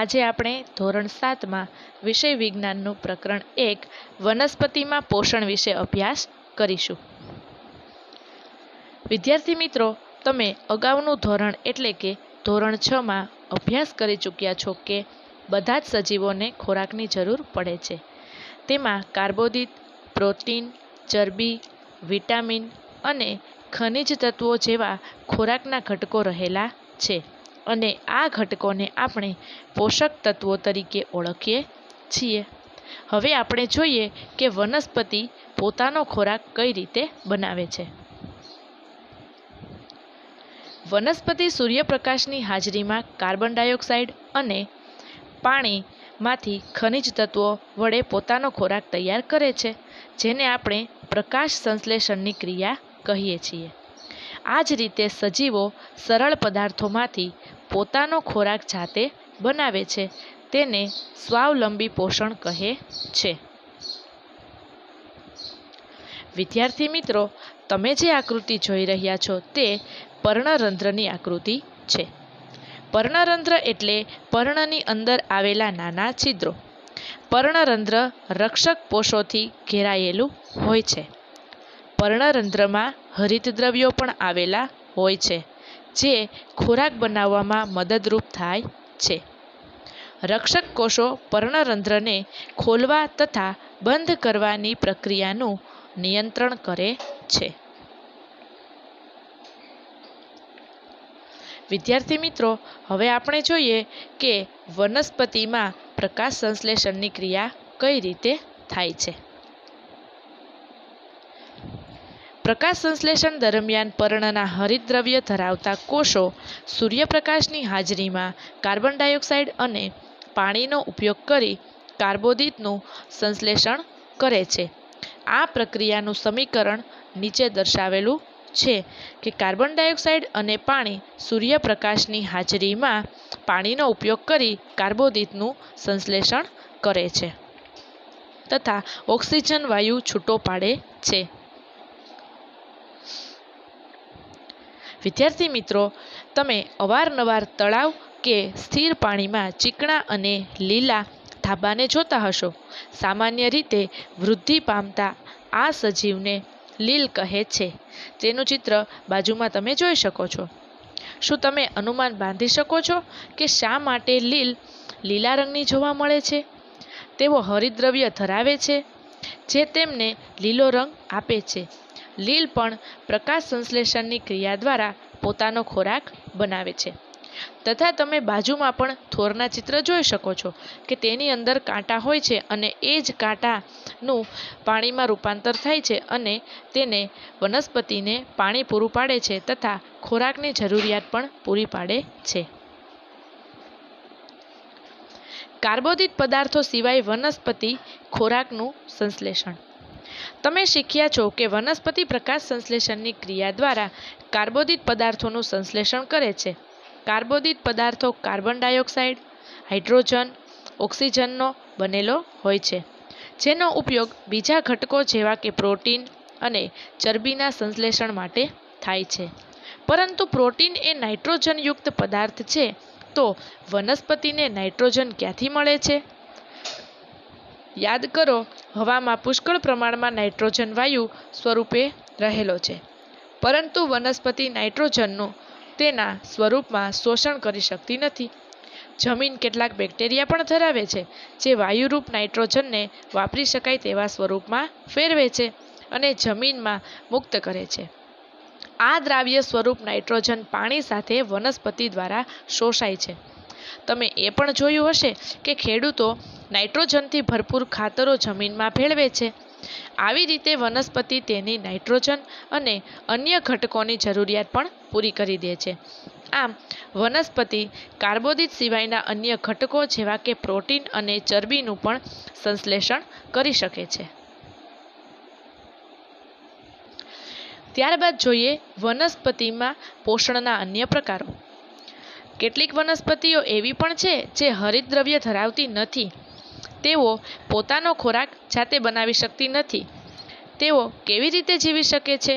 આજે આપણે ધોરણ સાતમાં વિષય વિજ્ઞાનનું પ્રકરણ એક વનસ્પતિમાં પોષણ વિશે અભ્યાસ કરીશું વિદ્યાર્થી મિત્રો તમે અગાઉનું ધોરણ એટલે કે ધોરણ છમાં અભ્યાસ કરી ચૂક્યા છો કે બધા જ સજીવોને ખોરાકની જરૂર પડે છે તેમાં કાર્બોદિત પ્રોટીન ચરબી વિટામિન અને ખનિજ તત્વો જેવા ખોરાકના ઘટકો રહેલા છે અને આ ઘટકોને આપણે પોષક તત્વો તરીકે ઓળખીએ છીએ હવે આપણે જોઈએ કે વનસ્પતિ પોતાનો ખોરાક કઈ રીતે બનાવે છે વનસ્પતિ સૂર્યપ્રકાશની હાજરીમાં કાર્બન ડાયોક્સાઇડ અને પાણીમાંથી ખનિજ તત્વો વડે પોતાનો ખોરાક તૈયાર કરે છે જેને આપણે પ્રકાશ સંશ્લેષણની ક્રિયા કહીએ છીએ આ જ રીતે સજીવો સરળ પદાર્થોમાંથી પોતાનો ખોરાક જાતે બનાવે છે તેને સ્વાવલંબી પોષણ કહે છે વિદ્યાર્થી મિત્રો તમે જે આકૃતિ જોઈ રહ્યા છો તે પર્ણરંધ્રની આકૃતિ છે પર્ણરંધ્ર એટલે પર્ણની અંદર આવેલા નાના છિદ્રો પર્ણરંધ્ર રક્ષક પોષોથી ઘેરાયેલું હોય છે પર્ણરંધ્રમાં હરિત દ્રવ્યો પણ આવેલા હોય છે જે ખોરાક બનાવવામાં મદદરૂપ થાય છે રક્ષક કોષો પર્ણરંધ્રને ખોલવા તથા બંધ કરવાની પ્રક્રિયાનું નિયંત્રણ કરે છે વિદ્યાર્થી મિત્રો હવે આપણે જોઈએ કે વનસ્પતિમાં પ્રકાશ સંશ્લેષણની ક્રિયા કઈ રીતે થાય છે પ્રકાશ સંશ્લેષણ દરમિયાન પર્ણના હરિતદ્રવ્ય ધરાવતા કોષો સૂર્યપ્રકાશની હાજરીમાં કાર્બન ડાયોક્સાઇડ અને પાણીનો ઉપયોગ કરી કાર્બોદિતનું સંશ્લેષણ કરે છે આ પ્રક્રિયાનું સમીકરણ નીચે દર્શાવેલું છે કે કાર્બન ડાયોક્સાઇડ અને પાણી સૂર્યપ્રકાશની હાજરીમાં પાણીનો ઉપયોગ કરી કાર્બોદિતનું સંશ્લેષણ કરે છે તથા ઓક્સિજન વાયુ છૂટો પાડે છે વિદ્યાર્થી મિત્રો તમે અવારનવાર તળાવ કે સ્થિર પાણીમાં ચીકણા અને લીલા ધાબાને જોતા હશો સામાન્ય રીતે વૃદ્ધિ પામતા આ સજીવને લીલ કહે છે તેનું ચિત્ર બાજુમાં તમે જોઈ શકો છો શું તમે અનુમાન બાંધી શકો છો કે શા માટે લીલ લીલા રંગની જોવા મળે છે તેઓ હરિદ્રવ્ય ધરાવે છે જે તેમને લીલો રંગ આપે છે લીલ પણ પ્રકાશ સંશ્લેષણની ક્રિયા દ્વારા પોતાનો ખોરાક બનાવે છે તથા તમે બાજુમાં પણ થોરના ચિત્ર જોઈ શકો છો કે તેની અંદર કાંટા હોય છે અને એ જ કાંટાનું પાણીમાં રૂપાંતર થાય છે અને તેને વનસ્પતિને પાણી પૂરું પાડે છે તથા ખોરાકની જરૂરિયાત પણ પૂરી પાડે છે કાર્બોદિત પદાર્થો સિવાય વનસ્પતિ ખોરાકનું સંશ્લેષણ તમે શીખ્યા છો કે વનસ્પતિ પ્રકાશ સંશ્લેષણની ક્રિયા દ્વારા કાર્બોદિત પદાર્થોનું સંશ્લેષણ કરે છે કાર્બોદિત પદાર્થો કાર્બન ડાયોક્સાઇડ હાઇડ્રોજન ઓક્સિજનનો બનેલો હોય છે જેનો ઉપયોગ બીજા ઘટકો જેવા કે પ્રોટીન અને ચરબીના સંશ્લેષણ માટે થાય છે પરંતુ પ્રોટીન એ નાઇટ્રોજનયુક્ત પદાર્થ છે તો વનસ્પતિને નાઇટ્રોજન ક્યાંથી મળે છે યાદ કરો હવામાં પુષ્કળ પ્રમાણમાં નાઇટ્રોજન વાયુ સ્વરૂપે રહેલો છે પરંતુ વનસ્પતિ નાઇટ્રોજનનું તેના સ્વરૂપમાં શોષણ કરી શકતી નથી જમીન કેટલાક બેક્ટેરિયા પણ ધરાવે છે જે વાયુરૂપ નાઇટ્રોજનને વાપરી શકાય તેવા સ્વરૂપમાં ફેરવે છે અને જમીનમાં મુક્ત કરે છે આ દ્રાવ્ય સ્વરૂપ નાઇટ્રોજન પાણી સાથે વનસ્પતિ દ્વારા શોષાય છે તમે એ પણ જોયું હશે કે ખેડૂતો નાઇટ્રોજનથી ભરપૂર ખાતરો જમીનમાં ભેળવે છે આવી રીતે વનસ્પતિ તેની નાઇટ્રોજન અને અન્ય ઘટકોની જરૂરિયાત પણ પૂરી કરી દે છે આમ વનસ્પતિ કાર્બોદિત સિવાયના અન્ય ઘટકો જેવા કે પ્રોટીન અને ચરબીનું પણ સંશ્લેષણ કરી શકે છે ત્યારબાદ જોઈએ વનસ્પતિમાં પોષણના અન્ય પ્રકારો કેટલીક વનસ્પતિઓ એવી પણ છે જે હરિતદ્રવ્ય ધરાવતી નથી તેઓ પોતાનો ખોરાક જાતે બનાવી શકતી નથી તેઓ કેવી રીતે જીવી શકે છે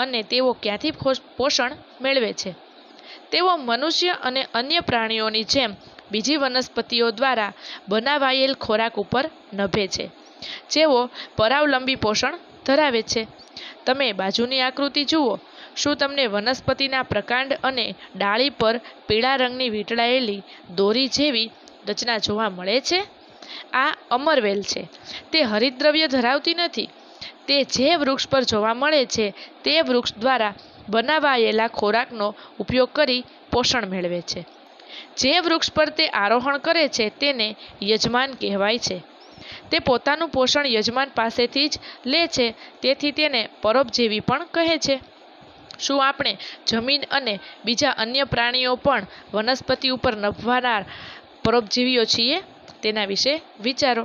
અને તેઓ ક્યાંથી પોષણ મેળવે છે તેઓ મનુષ્ય અને અન્ય પ્રાણીઓની જેમ બીજી વનસ્પતિઓ દ્વારા બનાવાયેલ ખોરાક ઉપર નભે છે જેઓ પરાવલંબી પોષણ ધરાવે છે તમે બાજુની આકૃતિ જુઓ શું તમને વનસ્પતિના પ્રકાંડ અને ડાળી પર પીળા રંગની વીંટળાયેલી દોરી જેવી રચના જોવા મળે છે આ અમરવેલ છે તે હરિદ્રવ્ય ધરાવતી નથી તે જે વૃક્ષ પર જોવા મળે છે તે વૃક્ષ દ્વારા બનાવાયેલા ખોરાકનો ઉપયોગ કરી પોષણ મેળવે છે જે વૃક્ષ પર તે આરોહણ કરે છે તેને યજમાન કહેવાય છે તે પોતાનું પોષણ યજમાન પાસેથી જ લે છે તેથી તેને પરોપજીવી પણ કહે છે શું આપણે જમીન અને બીજા અન્ય પ્રાણીઓ પણ વનસ્પતિ ઉપર નભવાનાર પરોપજીવીઓ છીએ તેના વિશે વિચારો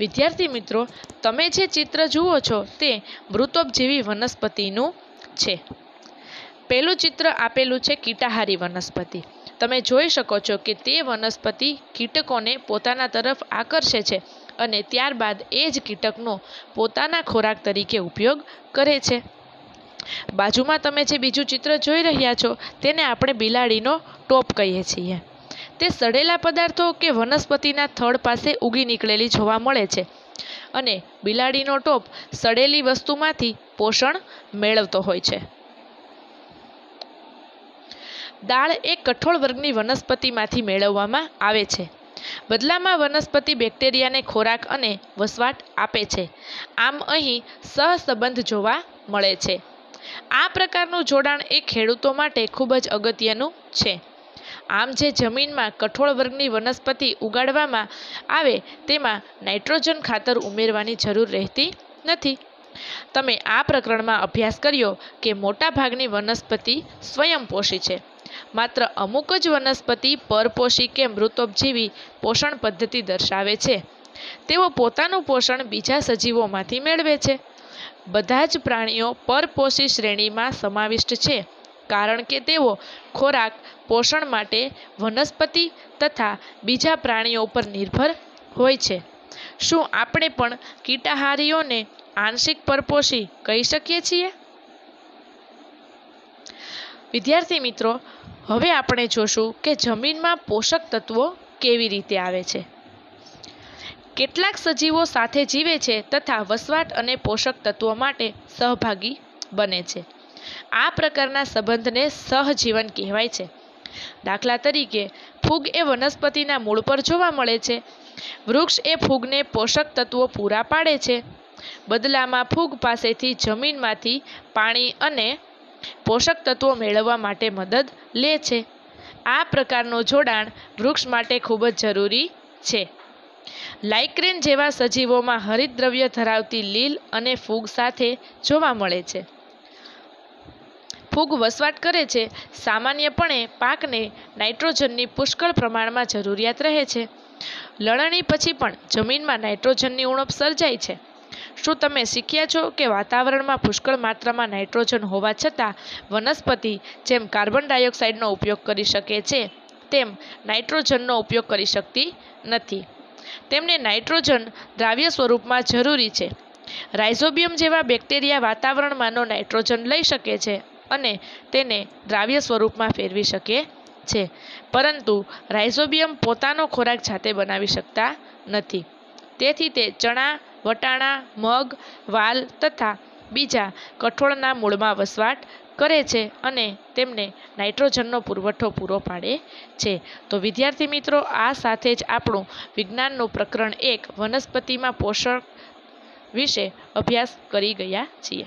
વિદ્યાર્થી મિત્રો તમે જે ચિત્ર જુઓ છો તે મૃતોપજીવી વનસ્પતિનું છે પહેલું ચિત્ર આપેલું છે કીટાહારી વનસ્પતિ તમે જોઈ શકો છો કે તે વનસ્પતિ કીટકોને પોતાના તરફ આકર્ષે છે અને ત્યારબાદ એ જ કીટકનો પોતાના ખોરાક તરીકે ઉપયોગ કરે છે બાજુમાં તમે જે બીજું ચિત્ર જોઈ રહ્યા છો તેને આપણે બિલાડીનો ટોપ કહીએ છીએ તે સડેલા પદાર્થો કે વનસ્પતિના થડ પાસે ઉગી નીકળેલી જોવા મળે છે અને બિલાડીનો ટોપ સડેલી વસ્તુમાંથી પોષણ મેળવતો હોય છે દાળ એ કઠોળ વર્ગની વનસ્પતિમાંથી મેળવવામાં આવે છે બદલામાં વનસ્પતિ બેક્ટેરિયાને ખોરાક અને વસવાટ આપે છે આમ અહીં સહસંબંધ જોવા મળે છે આ પ્રકારનું જોડાણ એ ખેડૂતો માટે ખૂબ જ અગત્યનું છે આમ જે જમીનમાં કઠોળ વર્ગની વનસ્પતિ ઉગાડવામાં આવે તેમાં નાઇટ્રોજન ખાતર ઉમેરવાની જરૂર રહેતી નથી તમે આ પ્રકરણમાં અભ્યાસ કર્યો કે મોટાભાગની વનસ્પતિ સ્વયંપોષી છે માત્ર અમુક જ વનસ્પતિ પરપોષી કે મૃતોપજીવી પોષણ પદ્ધતિ દર્શાવે છે તેઓ પોતાનું પોષણ બીજા સજીવોમાંથી મેળવે છે બધા જ પ્રાણીઓ પરપોષી શ્રેણીમાં સમાવિષ્ટ છે કારણ કે તેઓ ખોરાક પોષણ માટે વનસ્પતિ તથા બીજા પ્રાણીઓ પર નિર્ભર હોય છે શું આપણે પણ કીટાહારીઓને આંશિક પરપોષી કહી શકીએ છીએ વિદ્યાર્થી મિત્રો હવે આપણે જોશું કે જમીનમાં પોષક તત્વો કેવી રીતે આવે છે કેટલાક સજીવો સાથે જીવે છે તથા વસવાટ અને પોષક તત્વો માટે સહભાગી બને છે આ પ્રકારના સંબંધને સહજીવન કહેવાય છે દાખલા તરીકે ફૂગ એ વનસ્પતિના મૂળ પર જોવા મળે છે વૃક્ષ એ ફૂગને પોષક તત્વો પૂરા પાડે છે બદલામાં ફૂગ પાસેથી જમીનમાંથી પાણી અને પોષક તત્વો મેળવવા માટે મદદ લે છે આ પ્રકારનું જોડાણ વૃક્ષ માટે ખૂબ જ જરૂરી છે લાઇક્રેન જેવા સજીવોમાં હરિતદ્રવ્ય ધરાવતી લીલ અને ફૂગ સાથે જોવા મળે છે ફૂગ વસવાટ કરે છે સામાન્યપણે પાકને નાઇટ્રોજનની પુષ્કળ પ્રમાણમાં જરૂરિયાત રહે છે લણણી પછી પણ જમીનમાં નાઇટ્રોજનની ઉણપ સર્જાય છે શું તમે શીખ્યા છો કે વાતાવરણમાં પુષ્કળ માત્રામાં નાઇટ્રોજન હોવા છતાં વનસ્પતિ જેમ કાર્બન ડાયોક્સાઇડનો ઉપયોગ કરી શકે છે તેમ નાઇટ્રોજનનો ઉપયોગ કરી શકતી નથી તેમને નાઇટ્રોજન દ્રાવ્ય સ્વરૂપમાં જરૂરી છે રાઇઝોબિયમ જેવા બેક્ટેરિયા વાતાવરણમાંનો નાઇટ્રોજન લઈ શકે છે અને તેને દ્રાવ્ય સ્વરૂપમાં ફેરવી શકે છે પરંતુ રાઇઝોબિયમ પોતાનો ખોરાક જાતે બનાવી શકતા નથી તેથી તે ચણા વટાણા મગ વાલ તથા બીજા કઠોળના મૂળમાં વસવાટ કરે છે અને તેમને નાઇટ્રોજનનો પુરવઠો પૂરો પાડે છે તો વિદ્યાર્થી મિત્રો આ સાથે જ આપણું વિજ્ઞાનનું પ્રકરણ એક વનસ્પતિમાં પોષણ વિશે અભ્યાસ કરી ગયા છીએ